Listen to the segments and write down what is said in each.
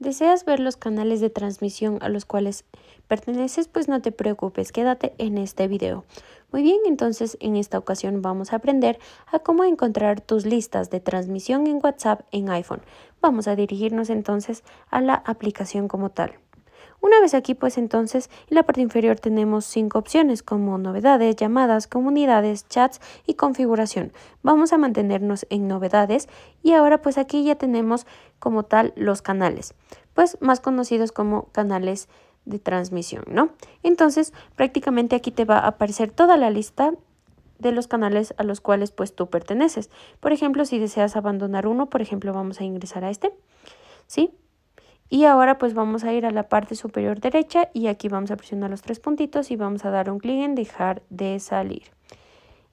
¿Deseas ver los canales de transmisión a los cuales perteneces? Pues no te preocupes, quédate en este video. Muy bien, entonces en esta ocasión vamos a aprender a cómo encontrar tus listas de transmisión en WhatsApp en iPhone. Vamos a dirigirnos entonces a la aplicación como tal. Una vez aquí, pues entonces, en la parte inferior tenemos cinco opciones como novedades, llamadas, comunidades, chats y configuración. Vamos a mantenernos en novedades y ahora pues aquí ya tenemos como tal los canales, pues más conocidos como canales de transmisión, ¿no? Entonces, prácticamente aquí te va a aparecer toda la lista de los canales a los cuales pues tú perteneces. Por ejemplo, si deseas abandonar uno, por ejemplo, vamos a ingresar a este, ¿sí? Y ahora pues vamos a ir a la parte superior derecha y aquí vamos a presionar los tres puntitos y vamos a dar un clic en dejar de salir.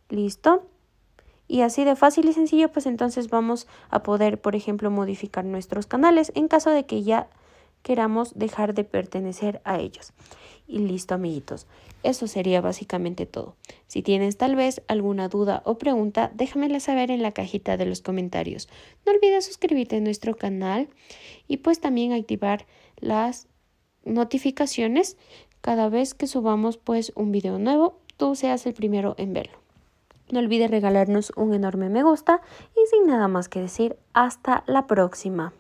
Listo. Y así de fácil y sencillo pues entonces vamos a poder por ejemplo modificar nuestros canales en caso de que ya queramos dejar de pertenecer a ellos. Y listo, amiguitos. Eso sería básicamente todo. Si tienes tal vez alguna duda o pregunta, déjamela saber en la cajita de los comentarios. No olvides suscribirte a nuestro canal y pues también activar las notificaciones cada vez que subamos pues un video nuevo, tú seas el primero en verlo. No olvides regalarnos un enorme me gusta y sin nada más que decir, hasta la próxima.